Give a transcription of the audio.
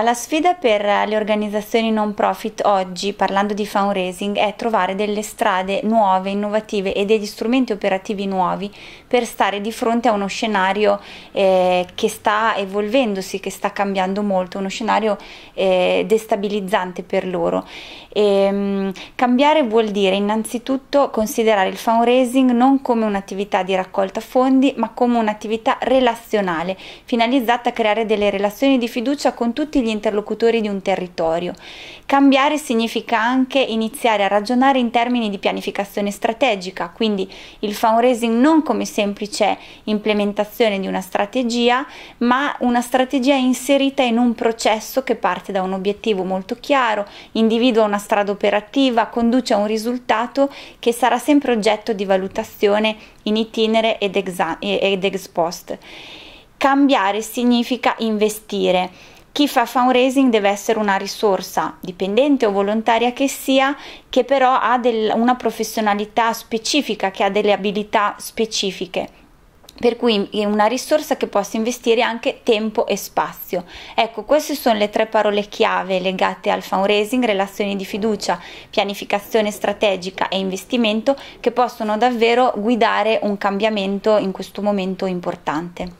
La sfida per le organizzazioni non profit oggi, parlando di fundraising, è trovare delle strade nuove, innovative e degli strumenti operativi nuovi per stare di fronte a uno scenario eh, che sta evolvendosi, che sta cambiando molto, uno scenario eh, destabilizzante per loro. E, ehm, mh, cambiare vuol dire innanzitutto considerare il fundraising non come un'attività di raccolta fondi, ma come un'attività relazionale, finalizzata a creare delle relazioni di fiducia con tutti gli interlocutori di un territorio. Cambiare significa anche iniziare a ragionare in termini di pianificazione strategica, quindi il fundraising non come semplice implementazione di una strategia, ma una strategia inserita in un processo che parte da un obiettivo molto chiaro, individua una strada operativa, conduce a un risultato che sarà sempre oggetto di valutazione in itinere ed, exa- ed ex post. Cambiare significa investire chi fa fundraising deve essere una risorsa, dipendente o volontaria che sia, che però ha del, una professionalità specifica, che ha delle abilità specifiche. Per cui è una risorsa che possa investire anche tempo e spazio. Ecco, queste sono le tre parole chiave legate al fundraising, relazioni di fiducia, pianificazione strategica e investimento che possono davvero guidare un cambiamento in questo momento importante.